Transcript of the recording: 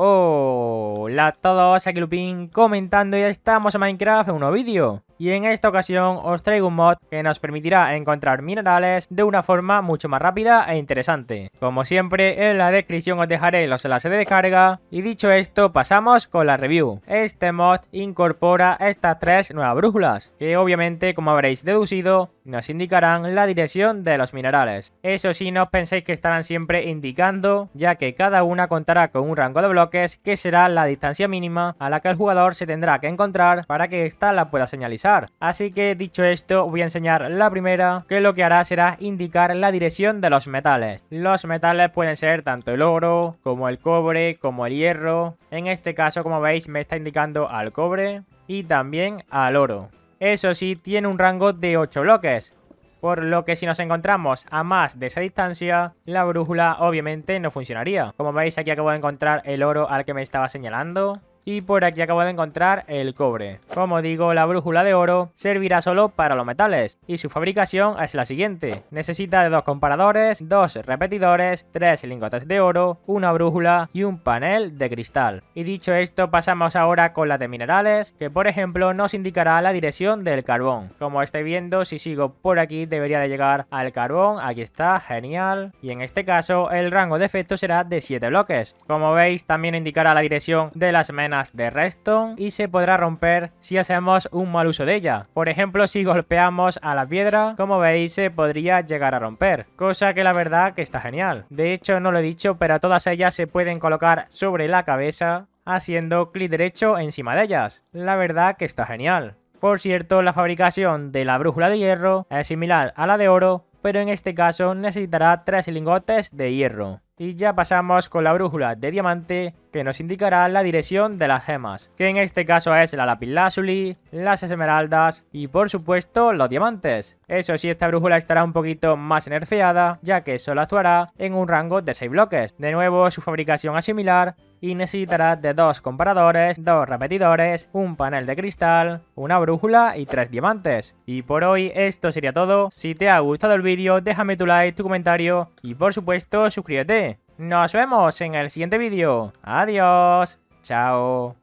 Hola a todos, aquí Lupin comentando, ya estamos en Minecraft en un nuevo vídeo y en esta ocasión os traigo un mod que nos permitirá encontrar minerales de una forma mucho más rápida e interesante. Como siempre, en la descripción os dejaré los enlaces de descarga y dicho esto, pasamos con la review. Este mod incorpora estas tres nuevas brújulas, que obviamente, como habréis deducido, nos indicarán la dirección de los minerales. Eso sí, no penséis que estarán siempre indicando, ya que cada una contará con un rango de bloques que será la distancia mínima a la que el jugador se tendrá que encontrar para que ésta la pueda señalizar. Así que dicho esto, voy a enseñar la primera, que lo que hará será indicar la dirección de los metales. Los metales pueden ser tanto el oro, como el cobre, como el hierro. En este caso, como veis, me está indicando al cobre y también al oro. Eso sí, tiene un rango de 8 bloques, por lo que si nos encontramos a más de esa distancia, la brújula obviamente no funcionaría. Como veis aquí acabo de encontrar el oro al que me estaba señalando, y por aquí acabo de encontrar el cobre. Como digo, la brújula de oro servirá solo para los metales. Y su fabricación es la siguiente. Necesita de dos comparadores, dos repetidores, tres lingotes de oro, una brújula y un panel de cristal. Y dicho esto, pasamos ahora con la de minerales, que por ejemplo nos indicará la dirección del carbón. Como estáis viendo, si sigo por aquí debería de llegar al carbón. Aquí está, genial. Y en este caso, el rango de efecto será de 7 bloques. Como veis, también indicará la dirección de las menas de redstone y se podrá romper si hacemos un mal uso de ella. Por ejemplo, si golpeamos a la piedra, como veis se podría llegar a romper, cosa que la verdad que está genial. De hecho, no lo he dicho, pero todas ellas se pueden colocar sobre la cabeza haciendo clic derecho encima de ellas. La verdad que está genial. Por cierto, la fabricación de la brújula de hierro es similar a la de oro, pero en este caso necesitará 3 lingotes de hierro. Y ya pasamos con la brújula de diamante que nos indicará la dirección de las gemas, que en este caso es la lapislázuli, las esmeraldas y por supuesto los diamantes. Eso sí, esta brújula estará un poquito más enerfeada. ya que solo actuará en un rango de 6 bloques. De nuevo, su fabricación asimilar. similar y necesitarás de dos comparadores, dos repetidores, un panel de cristal, una brújula y tres diamantes. Y por hoy esto sería todo. Si te ha gustado el vídeo déjame tu like, tu comentario y por supuesto suscríbete. Nos vemos en el siguiente vídeo. Adiós. Chao.